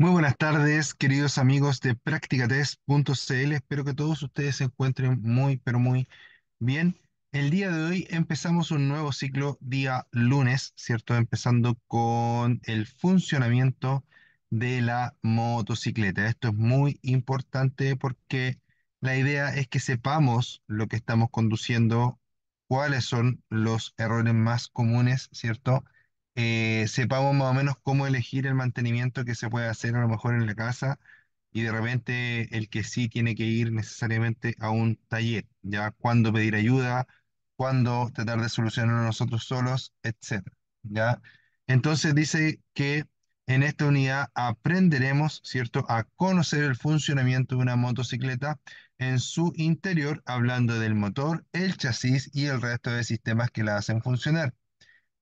Muy buenas tardes, queridos amigos de practicates.cl, Espero que todos ustedes se encuentren muy, pero muy bien. El día de hoy empezamos un nuevo ciclo día lunes, ¿cierto? Empezando con el funcionamiento de la motocicleta. Esto es muy importante porque la idea es que sepamos lo que estamos conduciendo, cuáles son los errores más comunes, ¿cierto? Eh, sepamos más o menos cómo elegir el mantenimiento que se puede hacer a lo mejor en la casa y de repente el que sí tiene que ir necesariamente a un taller, ya cuándo pedir ayuda, cuándo tratar de solucionarlo nosotros solos, etcétera, ¿ya? Entonces dice que en esta unidad aprenderemos, ¿cierto?, a conocer el funcionamiento de una motocicleta en su interior, hablando del motor, el chasis y el resto de sistemas que la hacen funcionar.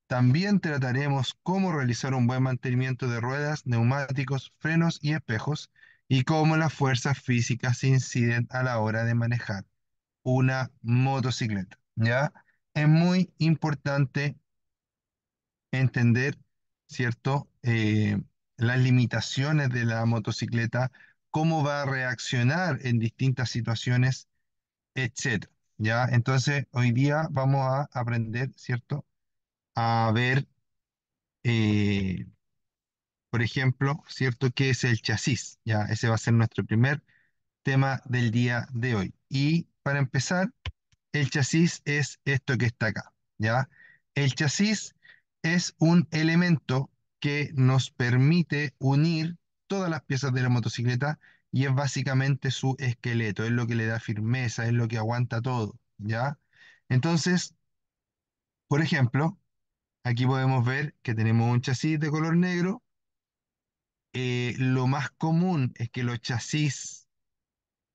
También trataremos cómo realizar un buen mantenimiento de ruedas, neumáticos, frenos y espejos y cómo las fuerzas físicas inciden a la hora de manejar una motocicleta. ¿Ya? Es muy importante entender, ¿cierto? Eh, las limitaciones de la motocicleta, cómo va a reaccionar en distintas situaciones, etc. ¿Ya? Entonces, hoy día vamos a aprender, ¿cierto? a ver, eh, por ejemplo, ¿cierto? ¿Qué es el chasis? Ya, ese va a ser nuestro primer tema del día de hoy. Y para empezar, el chasis es esto que está acá, ¿ya? El chasis es un elemento que nos permite unir todas las piezas de la motocicleta y es básicamente su esqueleto, es lo que le da firmeza, es lo que aguanta todo, ¿ya? Entonces, por ejemplo, Aquí podemos ver que tenemos un chasis de color negro. Eh, lo más común es que los chasis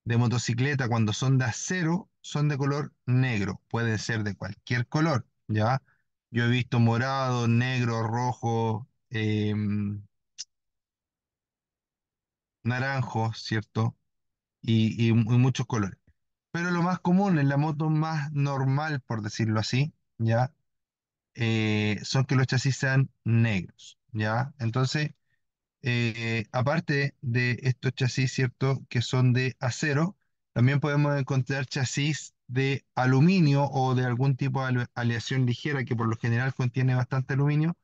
de motocicleta cuando son de acero son de color negro. Pueden ser de cualquier color, ¿ya? Yo he visto morado, negro, rojo, em, naranjo, ¿cierto? Y, muchos colores. Pero lo más común es la moto más normal, por decirlo así, ¿ya? Eh, son que los chasis sean negros, ¿ya? Entonces, eh, aparte de estos chasis, ¿cierto? Que son de acero, también podemos encontrar chasis de aluminio o de algún tipo de aleación ligera que por lo general contiene bastante aluminio,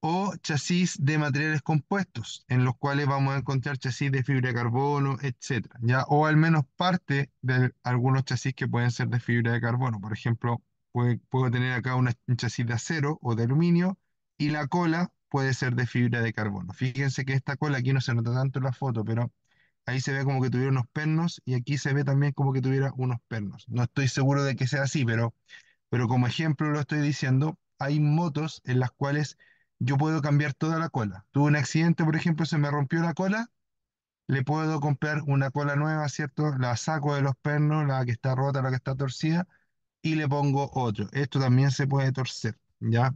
o chasis de materiales compuestos, en los cuales vamos a encontrar chasis de fibra de carbono, etcétera, ¿ya? O al menos parte de algunos chasis que pueden ser de fibra de carbono, por ejemplo, Puedo, tener acá una, un chasis de acero o de aluminio y la cola puede ser de fibra de carbono. Fíjense que esta cola aquí no se nota tanto en la foto, pero ahí se ve como que tuviera unos pernos y aquí se ve también como que tuviera unos pernos. No estoy seguro de que sea así, pero, pero como ejemplo lo estoy diciendo, hay motos en las cuales yo puedo cambiar toda la cola. Tuve un accidente, por ejemplo, se me rompió la cola, le puedo comprar una cola nueva, ¿cierto? La saco de los pernos, la que está rota, la que está torcida, y le pongo otro. Esto también se puede torcer, ¿ya?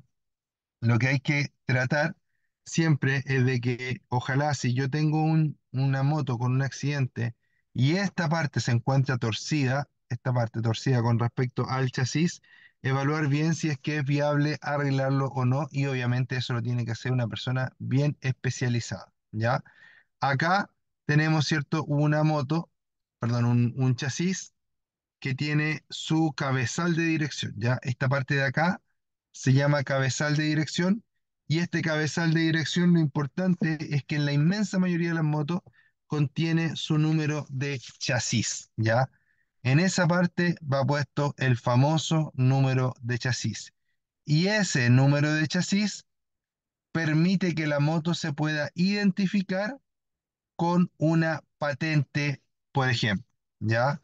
Lo que hay que tratar siempre es de que ojalá si yo tengo un, una moto con un accidente y esta parte se encuentra torcida, esta parte torcida con respecto al chasis, evaluar bien si es que es viable arreglarlo o no y obviamente eso lo tiene que hacer una persona bien especializada, ¿ya? Acá tenemos, ¿cierto? Una moto, perdón, un, un chasis que tiene su cabezal de dirección. ¿ya? Esta parte de acá se llama cabezal de dirección y este cabezal de dirección lo importante es que en la inmensa mayoría de las motos contiene su número de chasis. ¿ya? En esa parte va puesto el famoso número de chasis. Y ese número de chasis permite que la moto se pueda identificar con una patente, por ejemplo, ¿ya?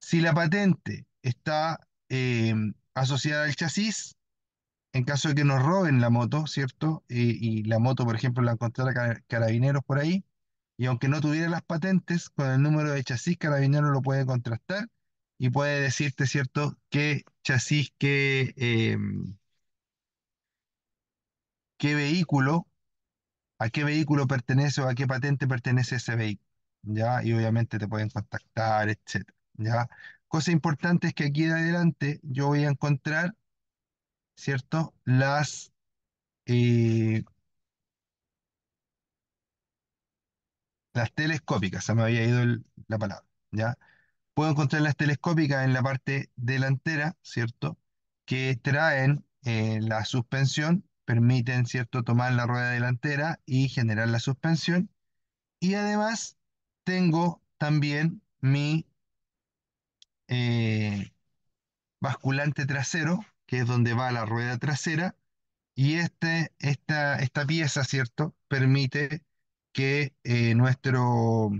Si la patente está eh, asociada al chasis, en caso de que nos roben la moto, ¿cierto? Y, la moto, por ejemplo, la encontrara carabineros por ahí, y aunque no tuviera las patentes, con el número de chasis, carabineros lo puede contrastar y puede decirte, ¿cierto?, qué chasis, qué, em, qué vehículo, a qué vehículo pertenece o a qué patente pertenece ese vehículo, ¿ya? Y obviamente te pueden contactar, etcétera. Cosa importante es que aquí de adelante yo voy a encontrar, ¿cierto? Las... Eh, las telescópicas, se me había ido la palabra, ¿ya? Puedo encontrar las telescópicas en la parte delantera, ¿cierto? Que traen eh, la suspensión, permiten, ¿cierto?, tomar la rueda delantera y generar la suspensión. Y además tengo también mi eh, basculante trasero, que es donde va la rueda trasera, y este, esta, esta pieza, ¿cierto?, permite que eh, nuestro,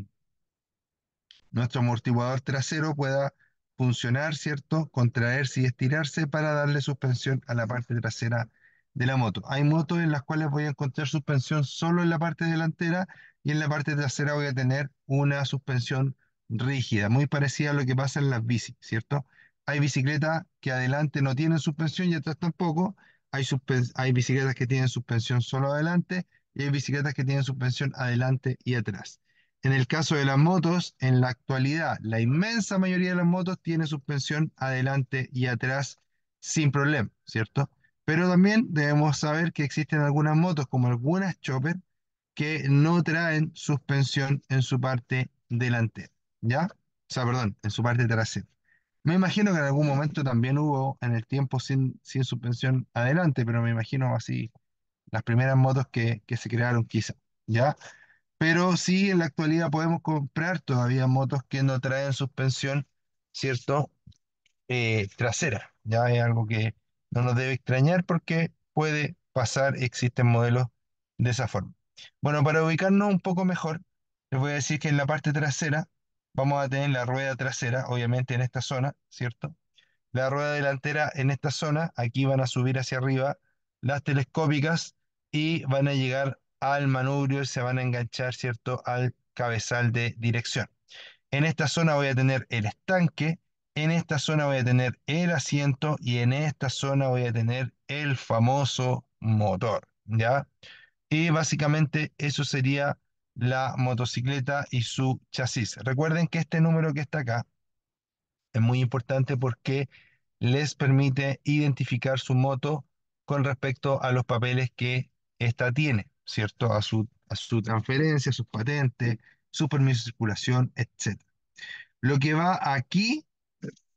nuestro amortiguador trasero pueda funcionar, ¿cierto?, contraerse y estirarse para darle suspensión a la parte trasera de la moto. Hay motos en las cuales voy a encontrar suspensión solo en la parte delantera y en la parte trasera voy a tener una suspensión rígida, muy parecida a lo que pasa en las bicis, ¿cierto? Hay bicicletas que adelante no tienen suspensión y atrás tampoco. Hay, hay bicicletas que tienen suspensión solo adelante y hay bicicletas que tienen suspensión adelante y atrás. En el caso de las motos, en la actualidad, la inmensa mayoría de las motos tiene suspensión adelante y atrás sin problema, ¿cierto? Pero también debemos saber que existen algunas motos, como algunas chopper, que no traen suspensión en su parte delantera. ¿ya? O sea, perdón, en su parte trasera. Me imagino que en algún momento también hubo en el tiempo sin, sin suspensión adelante, pero me imagino así las primeras motos que, se crearon quizá, ¿ya? Pero sí, en la actualidad podemos comprar todavía motos que no traen suspensión, ¿cierto? Eh, trasera, ya es algo que no nos debe extrañar porque puede pasar, existen modelos de esa forma. Bueno, para ubicarnos un poco mejor, les voy a decir que en la parte trasera vamos a tener la rueda trasera, obviamente en esta zona, ¿cierto? La rueda delantera en esta zona, aquí van a subir hacia arriba las telescópicas y van a llegar al manubrio y se van a enganchar, ¿cierto?, al cabezal de dirección. En esta zona voy a tener el estanque, en esta zona voy a tener el asiento y en esta zona voy a tener el famoso motor, ¿ya? Y básicamente eso sería la motocicleta y su chasis. Recuerden que este número que está acá es muy importante porque les permite identificar su moto con respecto a los papeles que ésta tiene, ¿cierto? A su, a su transferencia, patentes, su permiso de circulación, etc. Lo que va aquí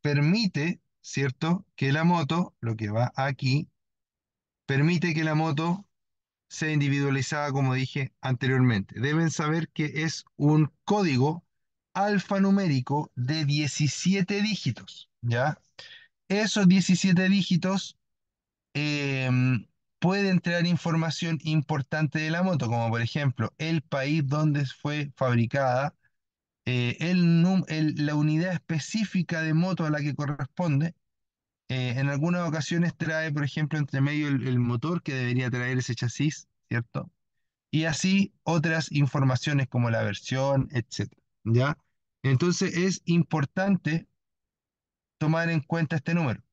permite, ¿cierto? Que la moto, lo que va aquí, permite que la moto sea individualizada, como dije anteriormente. Deben saber que es un código alfanumérico de 17 dígitos, ¿ya? Esos 17 dígitos em, pueden traer información importante de la moto, como por ejemplo el país donde fue fabricada, eh, la unidad específica de moto a la que corresponde, eh, en algunas ocasiones trae, por ejemplo, entre medio el, motor que debería traer ese chasis, ¿cierto? Y así otras informaciones como la versión, etc. ¿Ya? Entonces es importante tomar en cuenta este número.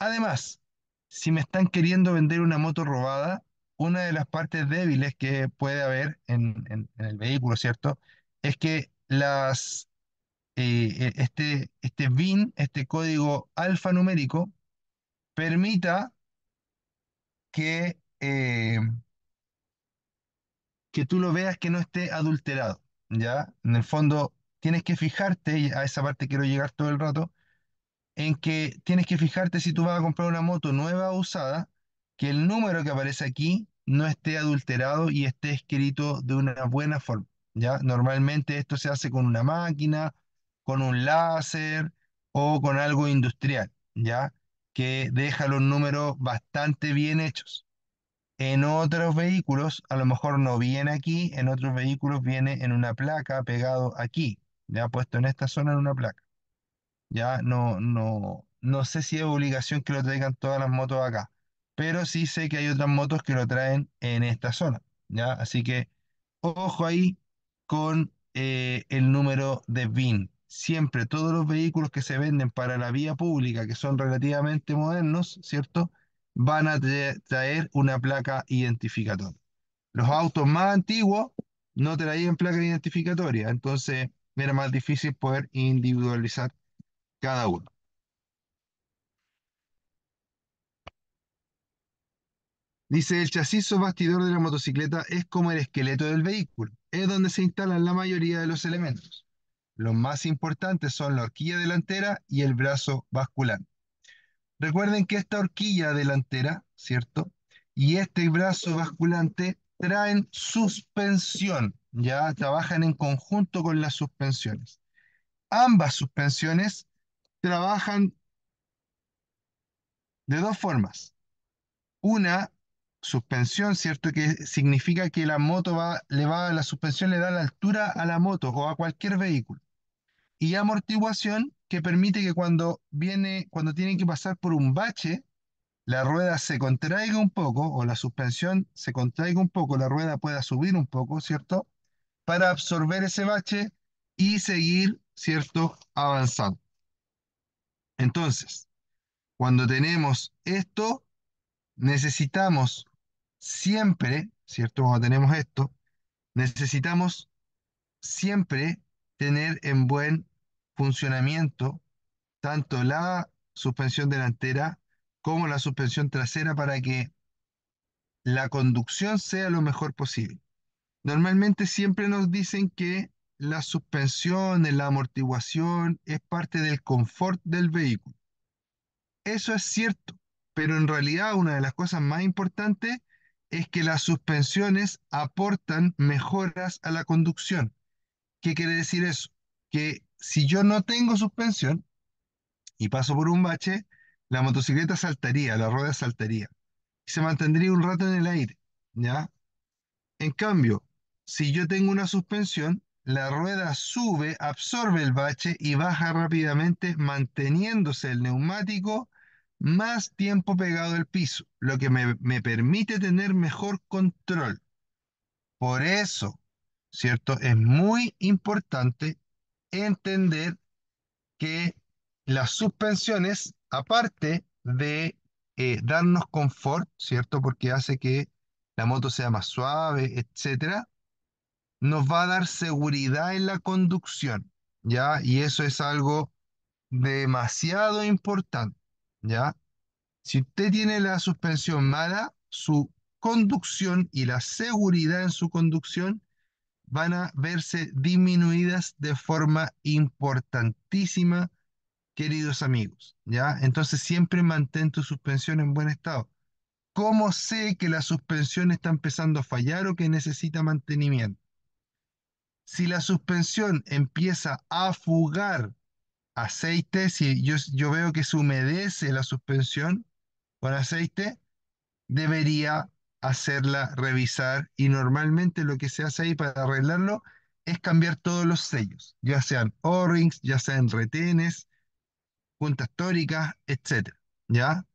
Además, si me están queriendo vender una moto robada, una de las partes débiles que puede haber en, en, el vehículo, ¿cierto? Es que las, eh, e, este, este VIN, este código alfanumérico, permita que, eh, que tú lo veas que no esté adulterado, ¿ya? En el fondo, tienes que fijarte, y a esa parte quiero llegar todo el rato, en que tienes que fijarte si tú vas a comprar una moto nueva o usada, que el número que aparece aquí no esté adulterado y esté escrito de una buena forma, ¿ya? Normalmente esto se hace con una máquina, con un láser o con algo industrial, ¿ya? que deja los números bastante bien hechos. En otros vehículos, a lo mejor no viene aquí, en otros vehículos viene en una placa pegado aquí, ya puesto en esta zona en una placa. Ya no, no, no sé si es obligación que lo traigan todas las motos acá, pero sí sé que hay otras motos que lo traen en esta zona, ya. Así que ojo ahí con eh, el número de VIN, siempre todos los vehículos que se venden para la vía pública, que son relativamente modernos, ¿cierto? Van a traer una placa identificatoria. Los autos más antiguos no traían placa identificatoria, entonces era más difícil poder individualizar cada uno. Dice, el chasis o bastidor de la motocicleta es como el esqueleto del vehículo, es donde se instalan la mayoría de los elementos. Los más importantes son la horquilla delantera y el brazo basculante. Recuerden que esta horquilla delantera, ¿cierto? Y este brazo basculante traen suspensión, ya trabajan en conjunto con las suspensiones. Ambas suspensiones trabajan de dos formas. Una suspensión, ¿cierto? Que significa que la moto va, le va, la suspensión le da la altura a la moto o a cualquier vehículo y amortiguación que permite que cuando viene, cuando tienen que pasar por un bache, la rueda se contraiga un poco o la suspensión se contraiga un poco, la rueda pueda subir un poco, ¿cierto? Para absorber ese bache y seguir, ¿cierto? Avanzando. Entonces, cuando tenemos esto, necesitamos siempre, ¿cierto? Cuando tenemos esto, necesitamos siempre tener en buen funcionamiento tanto la suspensión delantera como la suspensión trasera para que la conducción sea lo mejor posible. Normalmente siempre nos dicen que la suspensión, la amortiguación es parte del confort del vehículo. Eso es cierto, pero en realidad una de las cosas más importantes es que las suspensiones aportan mejoras a la conducción. ¿Qué quiere decir eso? Que si yo no tengo suspensión y paso por un bache, la motocicleta saltaría, la rueda saltaría y se mantendría un rato en el aire, ¿ya? En cambio, si yo tengo una suspensión, la rueda sube, absorbe el bache y baja rápidamente manteniéndose el neumático más tiempo pegado al piso, lo que me, me permite tener mejor control. Por eso, ¿cierto? Es muy importante entender que las suspensiones, aparte de eh, darnos confort, ¿cierto? Porque hace que la moto sea más suave, etcétera, nos va a dar seguridad en la conducción, ¿ya? Y eso es algo demasiado importante, ¿ya? Si usted tiene la suspensión mala, su conducción y la seguridad en su conducción van a verse disminuidas de forma importantísima, queridos amigos, ¿ya? Entonces siempre mantén tu suspensión en buen estado. ¿Cómo sé que la suspensión está empezando a fallar o que necesita mantenimiento? Si la suspensión empieza a fugar aceite, si yo, yo veo que se humedece la suspensión con aceite, debería hacerla revisar y normalmente lo que se hace ahí para arreglarlo es cambiar todos los sellos, ya sean O-rings, ya sean retenes, juntas tóricas, etc. ¿Ya?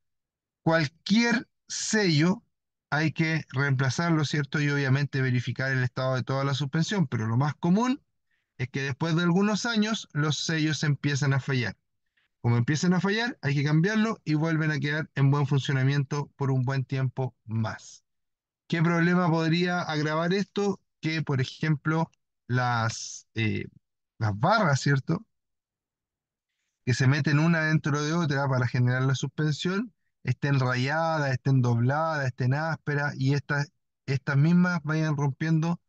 Cualquier sello hay que reemplazarlo, ¿cierto? Y obviamente verificar el estado de toda la suspensión, pero lo más común es que después de algunos años los sellos empiezan a fallar. Como empiezan a fallar, hay que cambiarlo y vuelven a quedar en buen funcionamiento por un buen tiempo más. ¿Qué problema podría agravar esto? Que, por ejemplo, las, eh, las barras, ¿cierto? Que se meten una dentro de otra para generar la suspensión, estén rayadas, estén dobladas, estén ásperas, y estas, estas mismas vayan rompiendo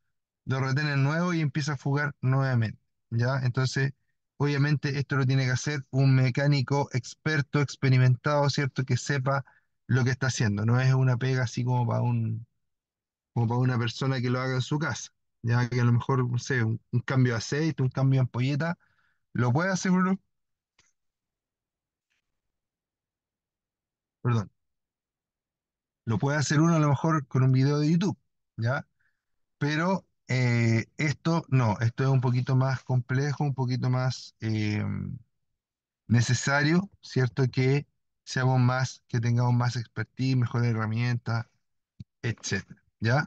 lo retenen nuevo y empieza a fugar nuevamente, ¿ya? Entonces, obviamente esto lo tiene que hacer un mecánico experto, experimentado, ¿cierto? Que sepa lo que está haciendo, no es una pega así como para un como para una persona que lo haga en su casa, ya que a lo mejor, no sé, un, cambio de aceite, un cambio de ampolleta, lo puede hacer uno, perdón, lo puede hacer uno a lo mejor con un video de YouTube, ¿ya? Pero eh, esto no, esto es un poquito más complejo, un poquito más em, necesario, ¿cierto? Que seamos más, que tengamos más expertise, mejores herramientas, etc. ¿Ya?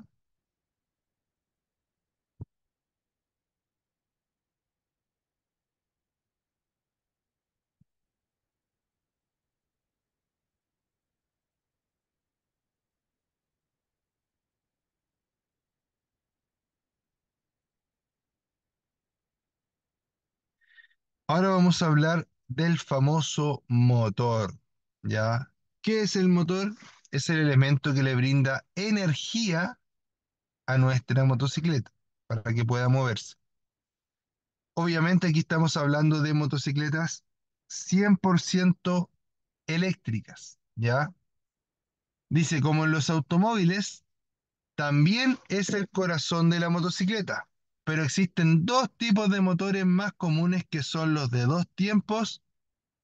Ahora vamos a hablar del famoso motor, ¿ya? ¿Qué es el motor? es el elemento que le brinda energía a nuestra motocicleta para que pueda moverse. Obviamente aquí estamos hablando de motocicletas 100% eléctricas, ¿ya? Dice, como en los automóviles, también es el corazón de la motocicleta, pero existen dos tipos de motores más comunes que son los de dos tiempos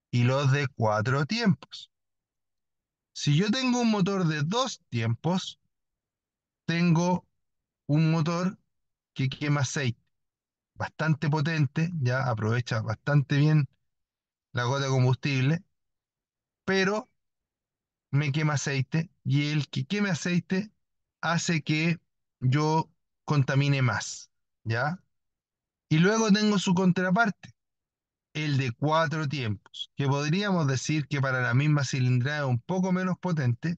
y los de cuatro tiempos. Si yo tengo un motor de dos tiempos, tengo un motor que quema aceite, bastante potente, ya aprovecha bastante bien la gota de combustible, pero me quema aceite y el que quema aceite hace que yo contamine más, ¿ya? Y luego tengo su contraparte, el de cuatro tiempos, que podríamos decir que para la misma cilindrada es un poco menos potente,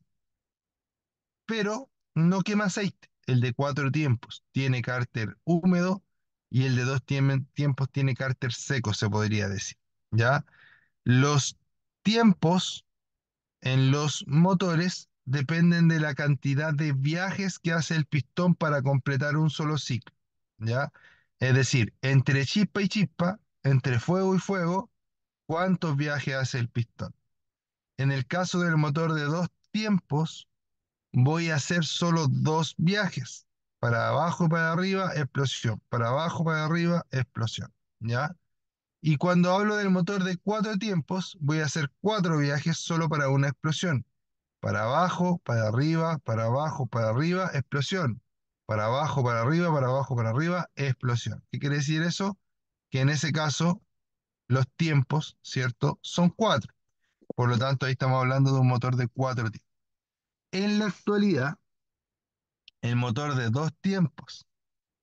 pero no quema aceite. El de cuatro tiempos tiene cárter húmedo y el de dos tiempos tiene cárter seco, se podría decir. ¿ya? Los tiempos en los motores dependen de la cantidad de viajes que hace el pistón para completar un solo ciclo. ¿ya? Es decir, entre chispa y chispa entre fuego y fuego, cuántos viajes hace el pistón. En el caso del motor de dos tiempos, voy a hacer solo dos viajes. Para abajo, para arriba, explosión. Para abajo, para arriba, explosión. ¿Ya? Y cuando hablo del motor de cuatro tiempos, voy a hacer cuatro viajes solo para una explosión. Para abajo, para arriba, para abajo, para arriba, explosión. Para abajo, para arriba, para abajo, para arriba, explosión. ¿Qué quiere decir eso? que en ese caso los tiempos, ¿cierto? Son cuatro. Por lo tanto, ahí estamos hablando de un motor de cuatro tiempos. En la actualidad, el motor de dos tiempos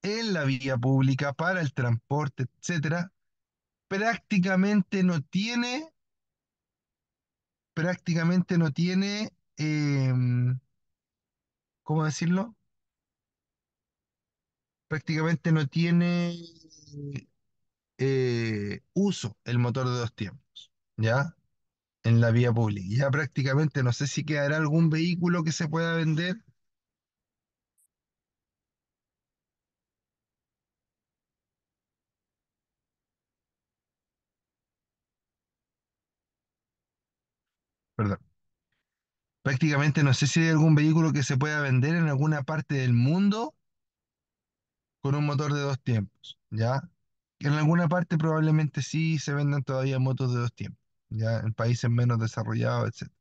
en la vía pública para el transporte, etcétera, prácticamente no tiene, prácticamente no tiene, em, ¿cómo decirlo? Prácticamente no tiene eh, uso el motor de dos tiempos, ¿ya? En la vía pública. Ya prácticamente no sé si quedará algún vehículo que se pueda vender. Perdón. Prácticamente no sé si hay algún vehículo que se pueda vender en alguna parte del mundo con un motor de dos tiempos, ¿ya? En alguna parte probablemente sí se vendan todavía motos de dos tiempos, ya en países menos desarrollados, etc.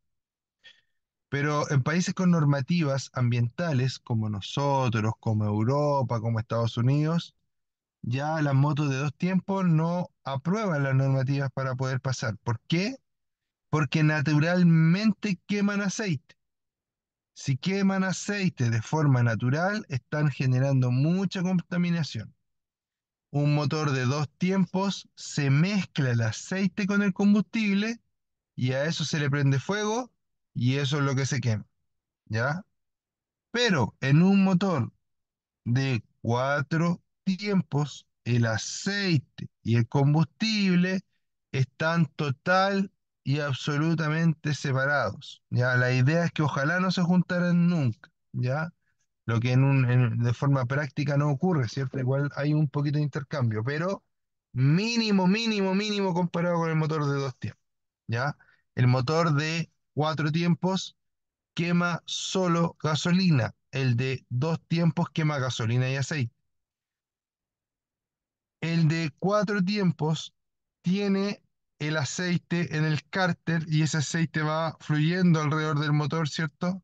Pero en países con normativas ambientales como nosotros, como Europa, como Estados Unidos, ya las motos de dos tiempos no aprueban las normativas para poder pasar. ¿Por qué? Porque naturalmente queman aceite. Si queman aceite de forma natural, están generando mucha contaminación un motor de dos tiempos, se mezcla el aceite con el combustible y a eso se le prende fuego y eso es lo que se quema. ¿Ya? Pero en un motor de cuatro tiempos, el aceite y el combustible están total y absolutamente separados. ¿ya? La idea es que ojalá no se juntaran nunca. ¿ya? lo que en un, de forma práctica no ocurre, ¿cierto? Igual hay un poquito de intercambio, pero mínimo, mínimo, mínimo comparado con el motor de dos tiempos, ¿ya? El motor de cuatro tiempos quema solo gasolina, el de dos tiempos quema gasolina y aceite. El de cuatro tiempos tiene el aceite en el cárter y ese aceite va fluyendo alrededor del motor, ¿cierto?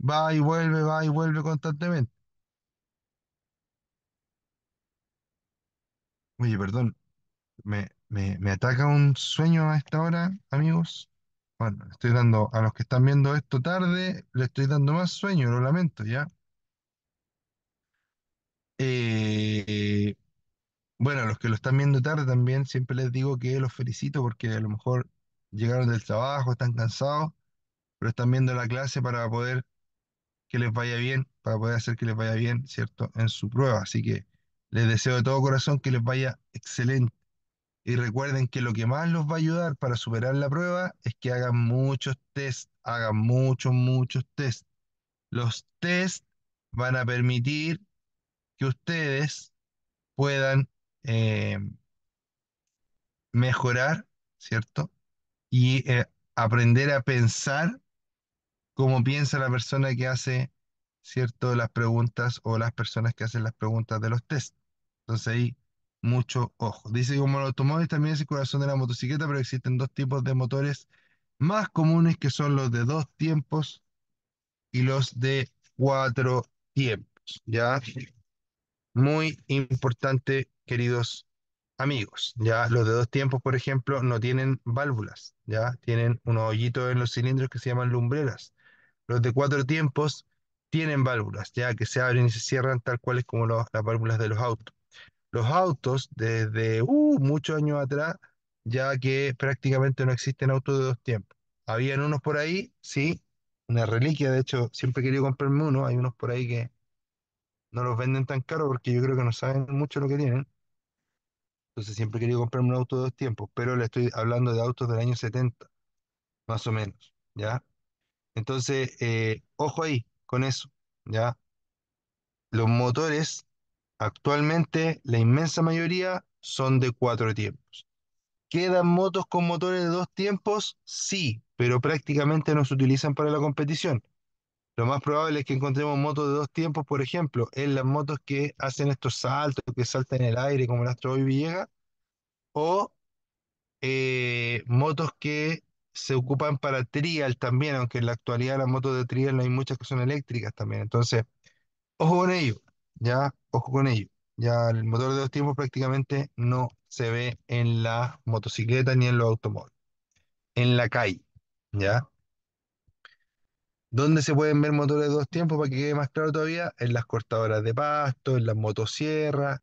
Va y vuelve, va y vuelve constantemente. Oye, perdón, me, me, ataca un sueño a esta hora, amigos. Bueno, estoy dando a los que están viendo esto tarde, le estoy dando más sueño, lo lamento, ¿ya? Eh, bueno, a los que lo están viendo tarde también, siempre les digo que los felicito porque a lo mejor llegaron del trabajo, están cansados, pero están viendo la clase para poder que les vaya bien, para poder hacer que les vaya bien, ¿cierto? En su prueba. Así que les deseo de todo corazón que les vaya excelente. Y recuerden que lo que más los va a ayudar para superar la prueba es que hagan muchos test, hagan muchos, muchos test. Los test van a permitir que ustedes puedan eh, mejorar, ¿cierto? Y eh, aprender a pensar como piensa la persona que hace, ¿cierto?, las preguntas o las personas que hacen las preguntas de los test. Entonces ahí mucho ojo. Dice como el automóvil también es el corazón de la motocicleta, pero existen dos tipos de motores más comunes que son los de dos tiempos y los de cuatro tiempos. ¿Ya? Muy importante, queridos amigos. ¿Ya? Los de dos tiempos, por ejemplo, no tienen válvulas. ¿Ya? Tienen unos hoyitos en los cilindros que se llaman lumbreras. Los de cuatro tiempos tienen válvulas, ya que se abren y se cierran tal cual es como las válvulas de los autos. Los autos, desde uh, muchos años atrás, ya que prácticamente no existen autos de dos tiempos. Habían unos por ahí, sí, una reliquia, de hecho, siempre he querido comprarme uno, hay unos por ahí que no los venden tan caro porque yo creo que no saben mucho lo que tienen. Entonces siempre he querido comprarme un auto de dos tiempos, pero le estoy hablando de autos del año 70, más o menos, ¿ya? Entonces, eh, ojo ahí con eso, ¿ya? Los motores, actualmente, la inmensa mayoría son de cuatro tiempos. ¿Quedan motos con motores de dos tiempos? Sí, pero prácticamente no se utilizan para la competición. Lo más probable es que encontremos motos de dos tiempos, por ejemplo, en las motos que hacen estos saltos, que saltan en el aire, como el Astro Hoy o eh, motos que se ocupan para trial también, aunque en la actualidad las motos de trial hay muchas que son eléctricas también. Entonces, ojo con ello, ya, ojo con ello. Ya el motor de dos tiempos prácticamente no se ve en la motocicleta ni en los automóviles, en la calle, ¿ya? ¿Dónde se pueden ver motores de dos tiempos para que quede más claro todavía? En las cortadoras de pasto, en las motosierras,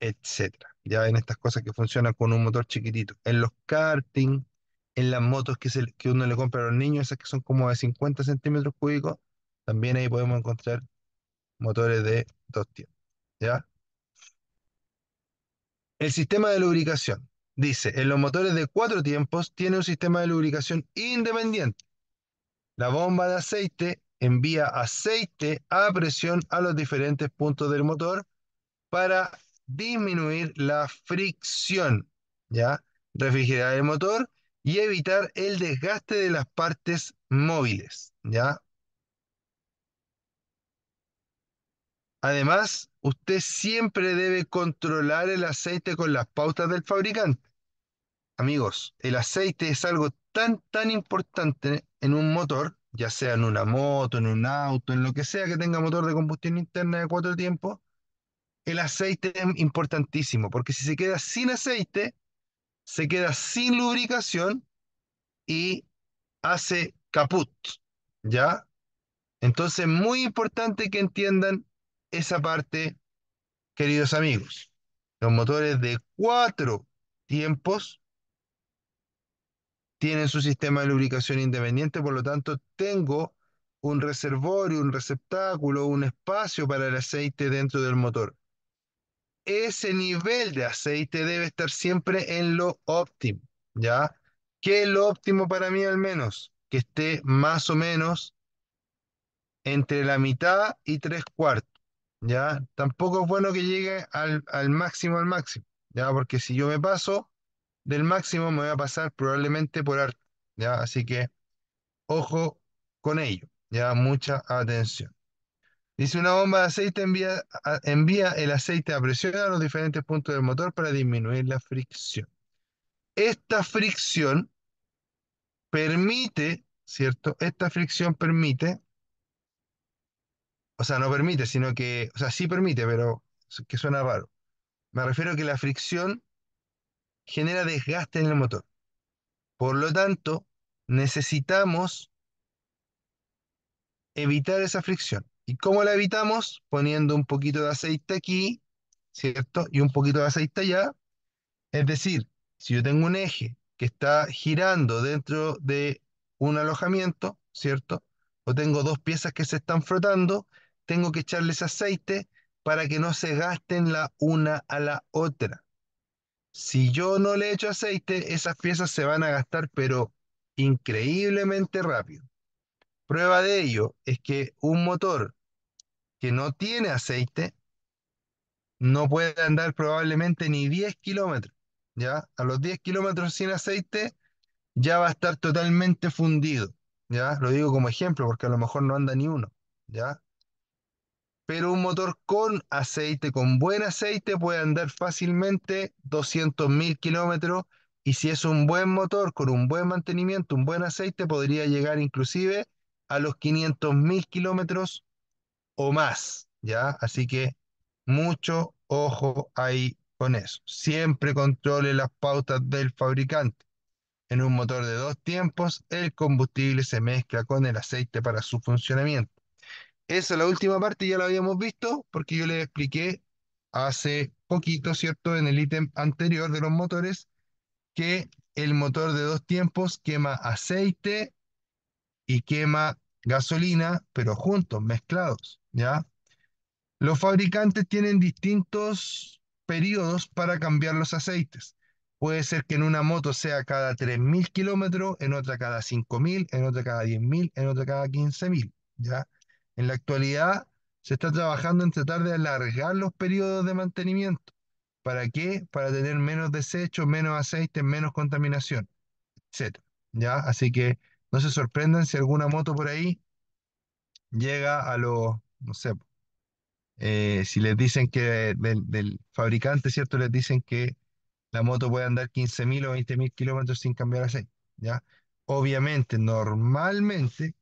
etc. Ya en estas cosas que funcionan con un motor chiquitito, en los karting, en las motos que, uno le compra a los niños, esas que son como de 50 centímetros cúbicos, también ahí podemos encontrar motores de dos tiempos. ¿Ya? El sistema de lubricación. Dice, en los motores de cuatro tiempos tiene un sistema de lubricación independiente. La bomba de aceite envía aceite a presión a los diferentes puntos del motor para disminuir la fricción, ¿ya? Refrigerar el motor y evitar el desgaste de las partes móviles, ¿ya? Además, usted siempre debe controlar el aceite con las pautas del fabricante. Amigos, el aceite es algo tan, tan importante en un motor, ya sea en una moto, en un auto, en lo que sea que tenga motor de combustión interna de cuatro tiempos, el aceite es importantísimo, porque si se queda sin aceite, se queda sin lubricación y hace caput, ¿ya? Entonces, muy importante que entiendan esa parte, queridos amigos. Los motores de cuatro tiempos tienen su sistema de lubricación independiente, por lo tanto, tengo un reservorio, un receptáculo, un espacio para el aceite dentro del motor ese nivel de aceite debe estar siempre en lo óptimo, ¿ya? ¿Qué es lo óptimo para mí al menos? Que esté más o menos entre la mitad y tres cuartos, ¿ya? Tampoco es bueno que llegue al, máximo, al máximo, ¿ya? Porque si yo me paso del máximo, me voy a pasar probablemente por alto, ¿ya? Así que, ojo con ello, ¿ya? Mucha atención. Dice, una bomba de aceite envía, envía el aceite a presión a los diferentes puntos del motor para disminuir la fricción. Esta fricción permite, ¿cierto? Esta fricción permite, o sea, no permite, sino que, o sea, sí permite, pero que suena raro. Me refiero a que la fricción genera desgaste en el motor. Por lo tanto, necesitamos evitar esa fricción. ¿Y cómo la evitamos? Poniendo un poquito de aceite aquí, ¿cierto? Y un poquito de aceite allá. Es decir, si yo tengo un eje que está girando dentro de un alojamiento, ¿cierto? O tengo dos piezas que se están frotando, tengo que echarles aceite para que no se gasten la una a la otra. Si yo no le echo aceite, esas piezas se van a gastar, pero increíblemente rápido. Prueba de ello es que un motor que no tiene aceite no puede andar probablemente ni 10 kilómetros. ¿ya? A los 10 kilómetros sin aceite ya va a estar totalmente fundido. ¿ya? Lo digo como ejemplo porque a lo mejor no anda ni uno. ¿ya? Pero un motor con aceite, con buen aceite, puede andar fácilmente 200.000 kilómetros y si es un buen motor, con un buen mantenimiento, un buen aceite, podría llegar inclusive a los 500.000 kilómetros o más, ¿ya? Así que mucho ojo ahí con eso. Siempre controle las pautas del fabricante. En un motor de dos tiempos, el combustible se mezcla con el aceite para su funcionamiento. Esa es la última parte, ya la habíamos visto, porque yo le expliqué hace poquito, ¿cierto? En el ítem anterior de los motores, que el motor de dos tiempos quema aceite y quema gasolina, pero juntos, mezclados. ¿ya? Los fabricantes tienen distintos periodos para cambiar los aceites. Puede ser que en una moto sea cada 3.000 kilómetros, en otra cada 5.000, en otra cada 10.000, en otra cada 15.000. ¿ya? En la actualidad se está trabajando en tratar de alargar los periodos de mantenimiento. ¿Para qué? Para tener menos desechos, menos aceites, menos contaminación, etc. ¿ya? Así que no se sorprendan si alguna moto por ahí llega a los no sé, eh, si les dicen que del, fabricante, ¿cierto? Les dicen que la moto puede andar 15.000 o 20.000 kilómetros sin cambiar aceite, ¿ya? Obviamente, normalmente,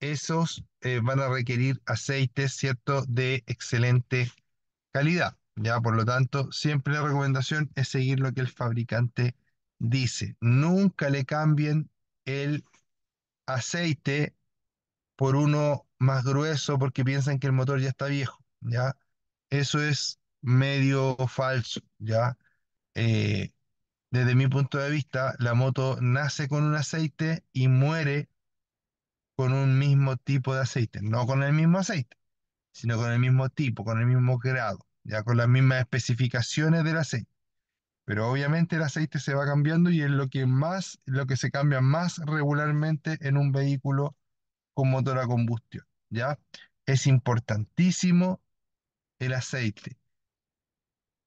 esos eh, van a requerir aceites, ¿cierto?, de excelente calidad, ¿ya? Por lo tanto, siempre la recomendación es seguir lo que el fabricante dice. Nunca le cambien el aceite por uno más grueso porque piensan que el motor ya está viejo, ¿ya? Eso es medio falso, ¿ya? Eh, desde mi punto de vista, la moto nace con un aceite y muere con un mismo tipo de aceite, no con el mismo aceite, sino con el mismo tipo, con el mismo grado, ya con las mismas especificaciones del aceite. Pero obviamente el aceite se va cambiando y es lo que más, lo que se cambia más regularmente en un vehículo con motor a combustión, ¿ya? Es importantísimo el aceite.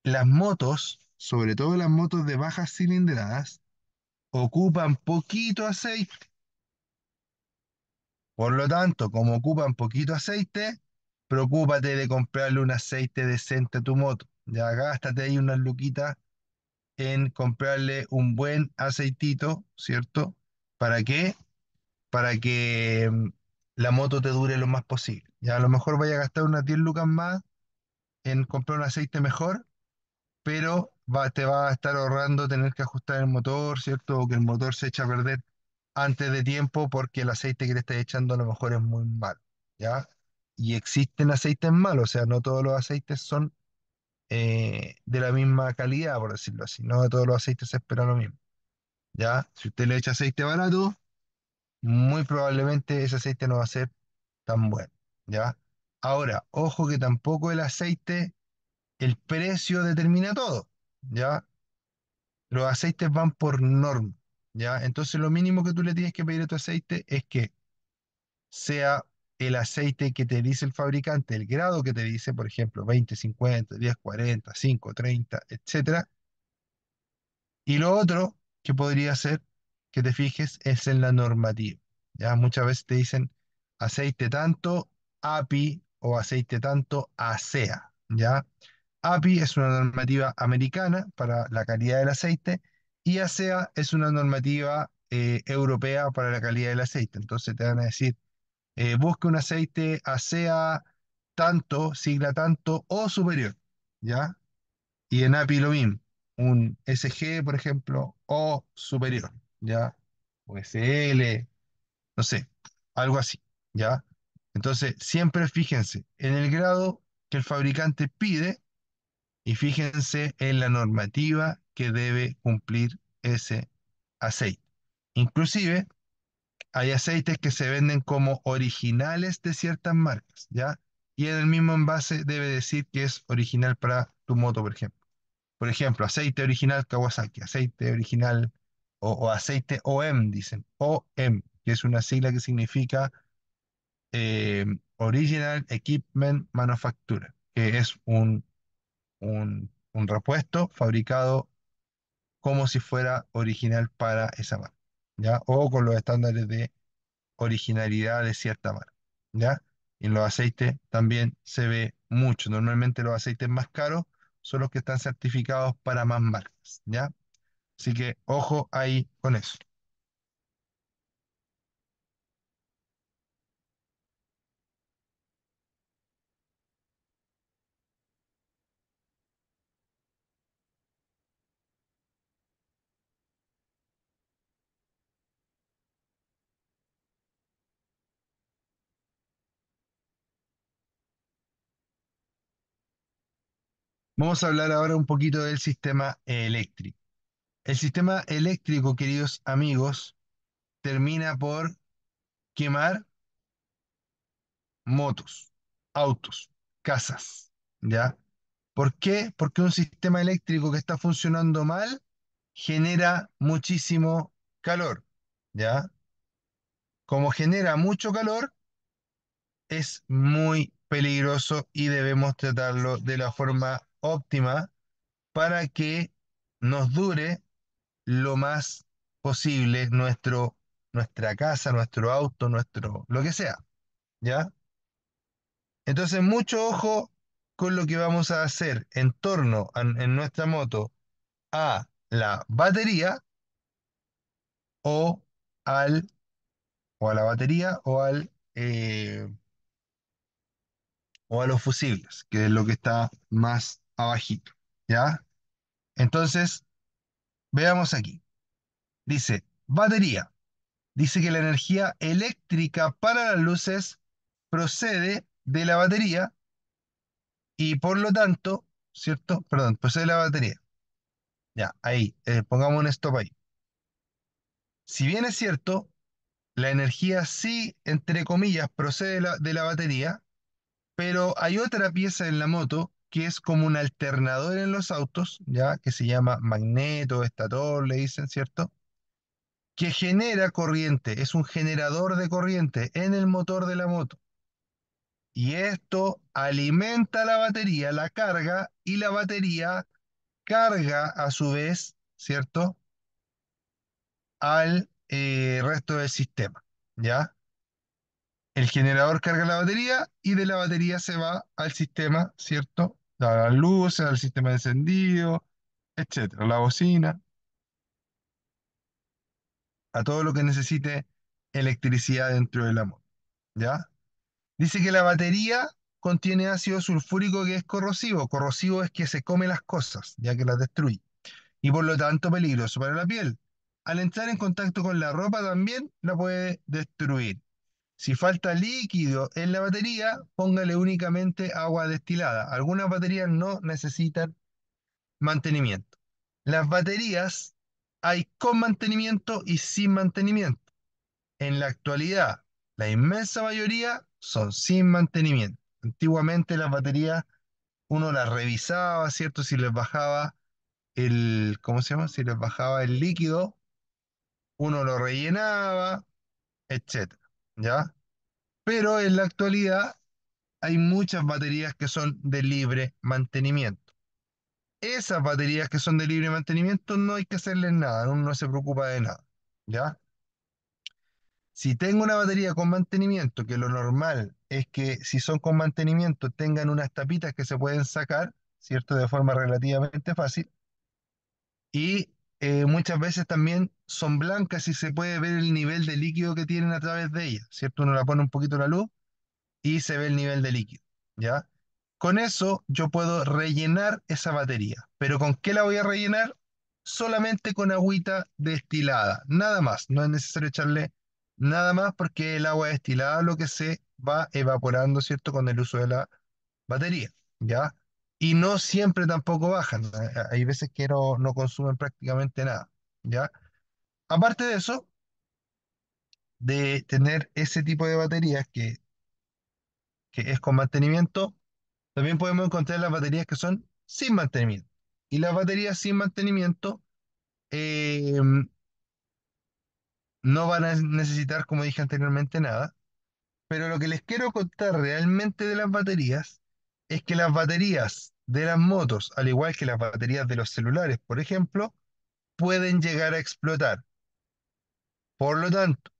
Las motos, sobre todo las motos de bajas cilindradas, ocupan poquito aceite. Por lo tanto, como ocupan poquito aceite, preocúpate de comprarle un aceite decente a tu moto. Ya gástate ahí unas luquitas en comprarle un buen aceitito, ¿cierto? ¿Para qué? Para que mm, la moto te dure lo más posible. Ya a lo mejor vaya a gastar unas 10 lucas más en comprar un aceite mejor, pero te va a estar ahorrando tener que ajustar el motor, ¿cierto? O que el motor se echa a perder antes de tiempo porque el aceite que le estás echando a lo mejor es muy mal ¿ya? Y existen aceites malos, o sea, no todos los aceites son eh, de la misma calidad, por decirlo así, no todos los aceites se espera lo mismo, ¿ya? Si usted le echa aceite barato, muy probablemente ese aceite no va a ser tan bueno, ¿ya? Ahora, ojo que tampoco el aceite, el precio determina todo, ¿ya? Los aceites van por norma, ¿ya? Entonces lo mínimo que tú le tienes que pedir a tu aceite es que sea el aceite que te dice el fabricante, el grado que te dice, por ejemplo, 20, 50, 10, 40, 5, 30, etc. Y lo otro que podría ser que te fijes es en la normativa. Ya muchas veces te dicen aceite tanto API o aceite tanto ASEA. ¿ya? API es una normativa americana para la calidad del aceite y ASEA es una normativa eh, europea para la calidad del aceite. Entonces te van a decir, eh, busque un aceite ASEA tanto, sigla tanto o superior. ¿ya? Y en API lo mismo, un SG, por ejemplo, o superior. ¿ya? SL, no sé, algo así, ¿ya? Entonces, siempre fíjense en el grado que el fabricante pide y fíjense en la normativa que debe cumplir ese aceite. Inclusive, hay aceites que se venden como originales de ciertas marcas, ¿ya? Y en el mismo envase debe decir que es original para tu moto, por ejemplo. Por ejemplo, aceite original Kawasaki, aceite original o, o aceite OM, dicen, OM, que es una sigla que significa eh, Original Equipment Manufacture, que es un, un, repuesto fabricado como si fuera original para esa marca, ¿ya? O con los estándares de originalidad de cierta marca, ¿ya? en los aceites también se ve mucho. Normalmente los aceites más caros son los que están certificados para más marcas, ¿ya? Así que ojo ahí con eso. Vamos a hablar ahora un poquito del sistema eléctrico. El sistema eléctrico, queridos amigos, termina por quemar motos, autos, casas, ¿ya? ¿Por qué? Porque un sistema eléctrico que está funcionando mal genera muchísimo calor, ¿ya? Como genera mucho calor, es muy peligroso y debemos tratarlo de la forma óptima para que nos dure lo más posible nuestro, nuestra casa, nuestro auto, nuestro, lo que sea. ¿Ya? Entonces, mucho ojo con lo que vamos a hacer en torno en nuestra moto a la batería o al o a la batería o al eh, o a los fusibles, que es lo que está más abajito, ¿ya? Entonces, Veamos aquí. Dice, batería. Dice que la energía eléctrica para las luces procede de la batería y por lo tanto, ¿cierto? Perdón, procede de la batería. Ya, ahí, eh, pongamos un stop ahí. Si bien es cierto, la energía sí, entre comillas, procede de la, de la batería, pero hay otra pieza en la moto que es como un alternador en los autos, ya que se llama magneto, estator, le dicen, ¿cierto? Que genera corriente, es un generador de corriente en el motor de la moto. Y esto alimenta la batería, la carga, y la batería carga a su vez, ¿cierto? Al eh, resto del sistema, ¿ya? El generador carga la batería y de la batería se va al sistema, ¿cierto? las luces, el sistema encendido, etcétera, la bocina, a todo lo que necesite electricidad dentro del amor. ¿Ya? Dice que la batería contiene ácido sulfúrico que es corrosivo. Corrosivo es que se come las cosas, ya que las destruye. Y por lo tanto peligroso para la piel. Al entrar en contacto con la ropa también la puede destruir. Si falta líquido en la batería, póngale únicamente agua destilada. Algunas baterías no necesitan mantenimiento. Las baterías hay con mantenimiento y sin mantenimiento. En la actualidad, la inmensa mayoría son sin mantenimiento. Antiguamente las baterías uno las revisaba, ¿cierto? Si les bajaba el, ¿cómo se llama? Si les bajaba el líquido, uno lo rellenaba, etc. ¿ya? Pero en la actualidad hay muchas baterías que son de libre mantenimiento. Esas baterías que son de libre mantenimiento no hay que hacerles nada, uno no se preocupa de nada, ¿ya? Si tengo una batería con mantenimiento, que lo normal es que si son con mantenimiento tengan unas tapitas que se pueden sacar, ¿cierto? De forma relativamente fácil. Y eh, muchas veces también son blancas y se puede ver el nivel de líquido que tienen a través de ellas, ¿cierto? Uno la pone un poquito la luz y se ve el nivel de líquido, ¿ya? Con eso yo puedo rellenar esa batería, pero ¿con qué la voy a rellenar? Solamente con agüita destilada, nada más, no es necesario echarle nada más porque el agua destilada lo que se va evaporando, ¿cierto? Con el uso de la batería, ¿ya? y no siempre tampoco bajan. Eh, hay veces que no, consumen prácticamente nada, ¿ya? Aparte de eso, de tener ese tipo de baterías que, que es con mantenimiento, también podemos encontrar las baterías que son sin mantenimiento. Y las baterías sin mantenimiento em, no van a necesitar, como dije anteriormente, nada. Pero lo que les quiero contar realmente de las baterías es que las baterías de las motos, al igual que las baterías de los celulares, por ejemplo, pueden llegar a explotar. Por lo tanto,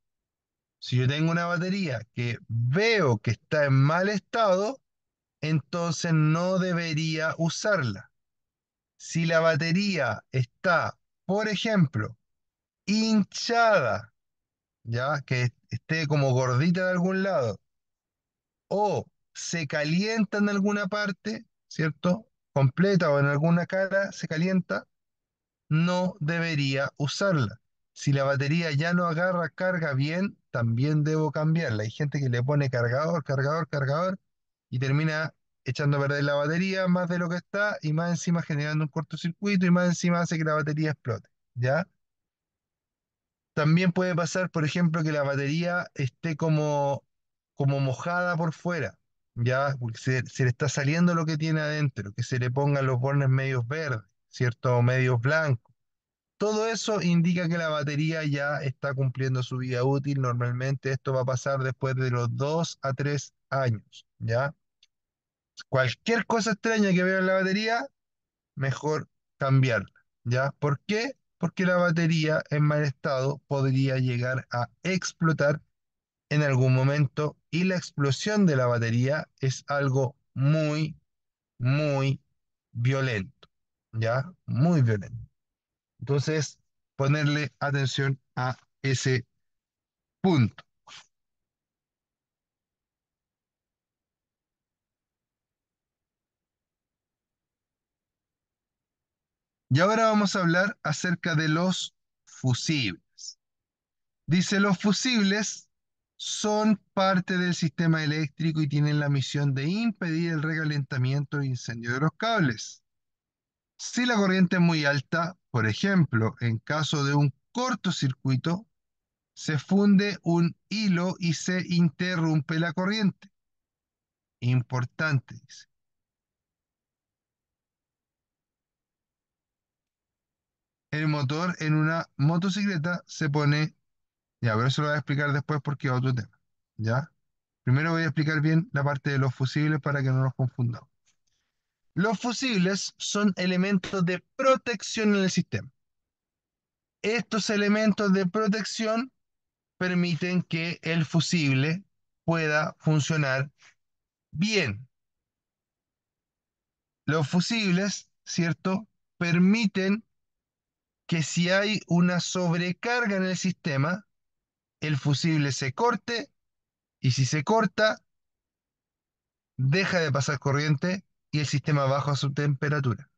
si yo tengo una batería que veo que está en mal estado, entonces no debería usarla. Si la batería está, por ejemplo, hinchada, ya que esté como gordita de algún lado, o se calienta en alguna parte, ¿cierto? Completa o en alguna cara se calienta, no debería usarla. Si la batería ya no agarra carga bien, también debo cambiarla. Hay gente que le pone cargador, cargador, cargador y termina echando a perder la batería más de lo que está y más encima generando un cortocircuito y más encima hace que la batería explote, ¿ya? También puede pasar, por ejemplo, que la batería esté como, como mojada por fuera, ya se, le está saliendo lo que tiene adentro, que se le pongan los bornes medios verdes, ¿cierto? medios blancos. Todo eso indica que la batería ya está cumpliendo su vida útil. Normalmente esto va a pasar después de los dos a tres años, ¿ya? Cualquier cosa extraña que vea en la batería, mejor cambiarla, ¿ya? ¿Por qué? Porque la batería en mal estado podría llegar a explotar en algún momento y la explosión de la batería es algo muy, muy violento, ¿ya? Muy violento. Entonces, ponerle atención a ese punto. Y ahora vamos a hablar acerca de los fusibles. Dice, los fusibles son parte del sistema eléctrico y tienen la misión de impedir el recalentamiento e incendio de los cables. Si la corriente es muy alta, por ejemplo, en caso de un cortocircuito, se funde un hilo y se interrumpe la corriente. Importante, El motor en una motocicleta se pone ya, pero eso lo voy a explicar después porque es otro tema. ¿Ya? Primero voy a explicar bien la parte de los fusibles para que no nos confundamos. Los fusibles son elementos de protección en el sistema. Estos elementos de protección permiten que el fusible pueda funcionar bien. Los fusibles, ¿cierto? Permiten que si hay una sobrecarga en el sistema, el fusible se corte y si se corta, deja de pasar corriente y el sistema baja su temperatura.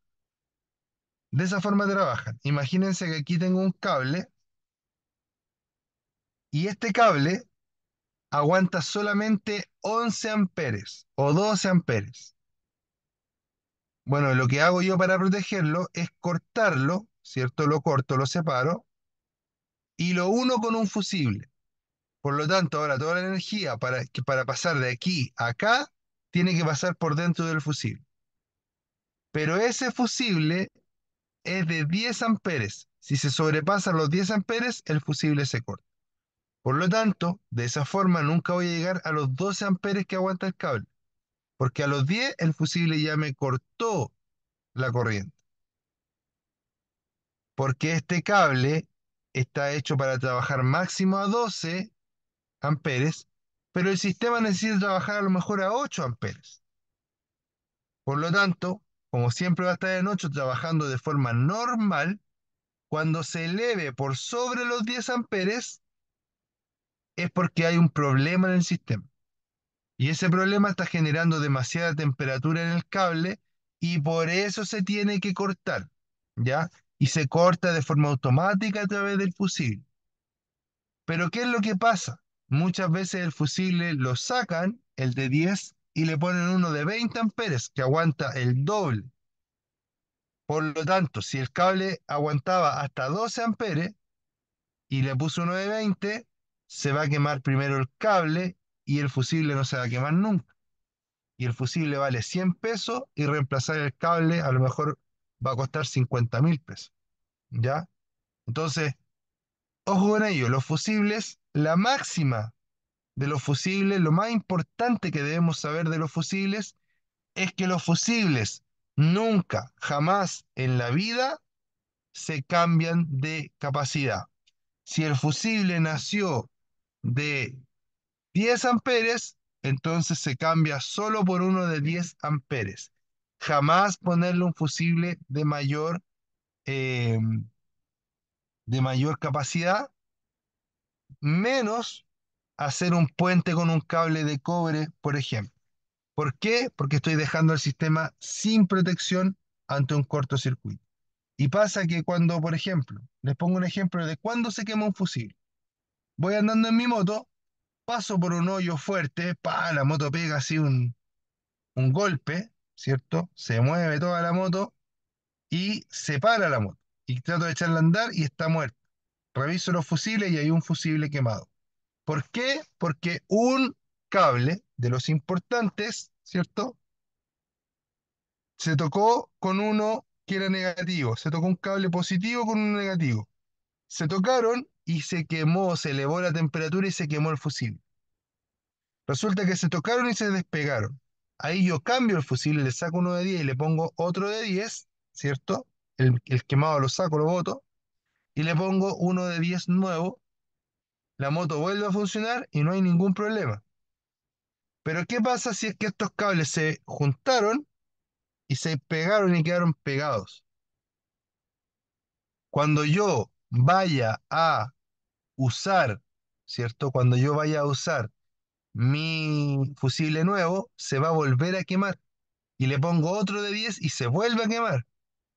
De esa forma trabajan. Imagínense que aquí tengo un cable y este cable aguanta solamente 11 amperes o 12 amperes. Bueno, lo que hago yo para protegerlo es cortarlo, ¿cierto? Lo corto, lo separo y lo uno con un fusible. Por lo tanto, ahora toda la energía para, para pasar de aquí a acá tiene que pasar por dentro del fusible. Pero ese fusible es de 10 amperes. Si se sobrepasan los 10 amperes, el fusible se corta. Por lo tanto, de esa forma nunca voy a llegar a los 12 amperes que aguanta el cable, porque a los 10 el fusible ya me cortó la corriente. Porque este cable está hecho para trabajar máximo a 12 amperes, pero el sistema necesita trabajar a lo mejor a 8 amperes. Por lo tanto, como siempre va a estar en 8 trabajando de forma normal, cuando se eleve por sobre los 10 amperes, es porque hay un problema en el sistema. Y ese problema está generando demasiada temperatura en el cable y por eso se tiene que cortar, ¿ya? Y se corta de forma automática a través del fusible. Pero ¿qué es lo que pasa? Muchas veces el fusible lo sacan, el de 10, y le ponen uno de 20 amperes, que aguanta el doble. Por lo tanto, si el cable aguantaba hasta 12 amperes y le puso uno de 20, se va a quemar primero el cable y el fusible no se va a quemar nunca. Y el fusible vale 100 pesos y reemplazar el cable a lo mejor va a costar 50 mil pesos. ¿Ya? Entonces, ojo con ello, los fusibles la máxima de los fusibles, lo más importante que debemos saber de los fusibles, es que los fusibles nunca, jamás en la vida se cambian de capacidad. Si el fusible nació de 10 amperes, entonces se cambia solo por uno de 10 amperes. Jamás ponerle un fusible de mayor, eh, de mayor capacidad menos hacer un puente con un cable de cobre, por ejemplo. ¿Por qué? Porque estoy dejando el sistema sin protección ante un cortocircuito. Y pasa que cuando, por ejemplo, les pongo un ejemplo de cuando se quema un fusil. Voy andando en mi moto, paso por un hoyo fuerte, pa, la moto pega así un, un golpe, ¿cierto? Se mueve toda la moto y se para la moto. Y trato de echarla a andar y está muerta reviso los fusibles y hay un fusible quemado. ¿Por qué? Porque un cable de los importantes, ¿cierto? Se tocó con uno que era negativo, se tocó un cable positivo con uno negativo. Se tocaron y se quemó, se elevó la temperatura y se quemó el fusible. Resulta que se tocaron y se despegaron. Ahí yo cambio el fusible, le saco uno de 10 y le pongo otro de 10, ¿cierto? El, el quemado lo saco, lo boto, y le pongo uno de 10 nuevo, la moto vuelve a funcionar y no hay ningún problema. Pero ¿qué pasa si es que estos cables se juntaron y se pegaron y quedaron pegados? Cuando yo vaya a usar, ¿cierto? Cuando yo vaya a usar mi fusible nuevo, se va a volver a quemar. Y le pongo otro de 10 y se vuelve a quemar.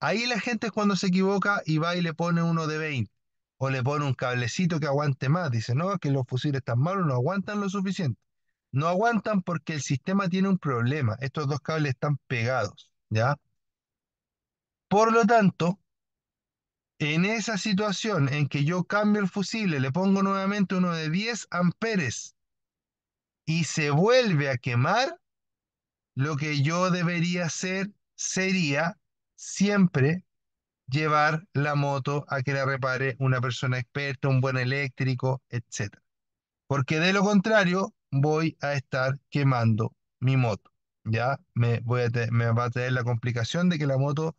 Ahí la gente es cuando se equivoca y va y le pone uno de 20 o le pone un cablecito que aguante más. Dice, no, es que los fusiles están malos no aguantan lo suficiente. No aguantan porque el sistema tiene un problema. Estos dos cables están pegados, ¿ya? Por lo tanto, en esa situación en que yo cambio el fusible, le pongo nuevamente uno de 10 amperes y se vuelve a quemar, lo que yo debería hacer sería siempre llevar la moto a que la repare una persona experta, un buen eléctrico, etc. Porque de lo contrario, voy a estar quemando mi moto. Ya me, voy a va a tener la complicación de que la moto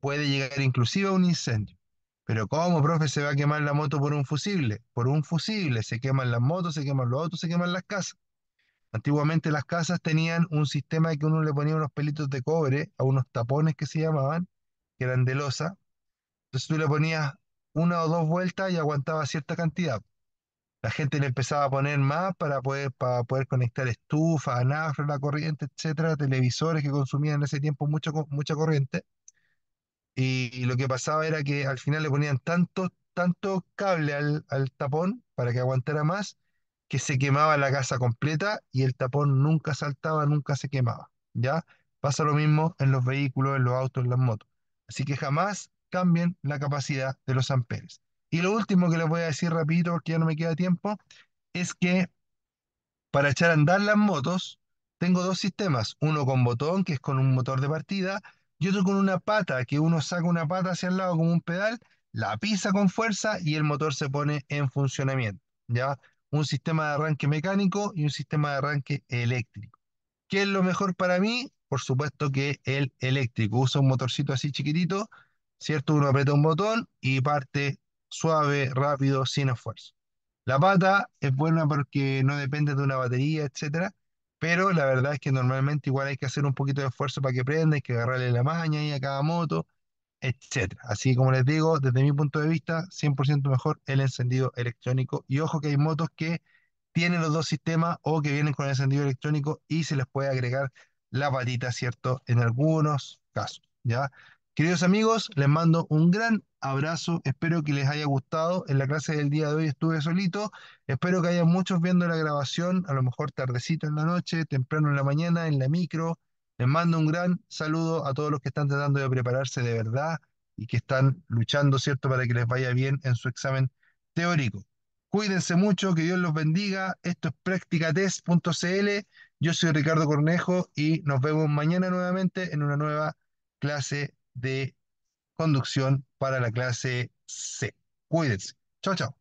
puede llegar inclusive a un incendio. Pero ¿cómo, profe, se va a quemar la moto por un fusible? Por un fusible se queman las motos, se queman los autos, se queman las casas. Antiguamente las casas tenían un sistema que uno le ponía unos pelitos de cobre a unos tapones que se llamaban, que eran de losa. Entonces tú le ponías una o dos vueltas y aguantaba cierta cantidad. La gente le empezaba a poner más para poder, para poder conectar estufas, anafra, la corriente, etcétera, televisores que consumían en ese tiempo mucha, mucha corriente. Y, lo que pasaba era que al final le ponían tanto tanto cable al, al tapón para que aguantara más que se quemaba la casa completa y el tapón nunca saltaba, nunca se quemaba. ¿Ya? Pasa lo mismo en los vehículos, en los autos, en las motos. Así que jamás cambien la capacidad de los amperes. Y lo último que les voy a decir rapidito, porque ya no me queda tiempo, es que para echar a andar las motos, tengo dos sistemas. Uno con botón, que es con un motor de partida, y otro con una pata, que uno saca una pata hacia el lado como un pedal, la pisa con fuerza y el motor se pone en funcionamiento. ¿Ya? un sistema de arranque mecánico y un sistema de arranque eléctrico. ¿Qué es lo mejor para mí? Por supuesto que el eléctrico. Usa un motorcito así chiquitito, ¿cierto? Uno aprieta un botón y parte suave, rápido, sin esfuerzo. La pata es buena porque no depende de una batería, etcétera, pero la verdad es que normalmente igual hay que hacer un poquito de esfuerzo para que prenda, hay que agarrarle la maña ahí a cada moto, etcétera. Así como les digo, desde mi punto de vista, 100% mejor el encendido electrónico. Y ojo que hay motos que tienen los dos sistemas o que vienen con el encendido electrónico y se les puede agregar la patita, ¿cierto? En algunos casos, ¿ya? Queridos amigos, les mando un gran abrazo, espero que les haya gustado. En la clase del día de hoy estuve solito, espero que haya muchos viendo la grabación, a lo mejor tardecito en la noche, temprano en la mañana, en la micro, les mando un gran saludo a todos los que están tratando de prepararse de verdad y que están luchando, ¿cierto?, para que les vaya bien en su examen teórico. Cuídense mucho, que Dios los bendiga. Esto es practicatest.cl. Yo soy Ricardo Cornejo y nos vemos mañana nuevamente en una nueva clase de conducción para la clase C. Cuídense. Chao, chao.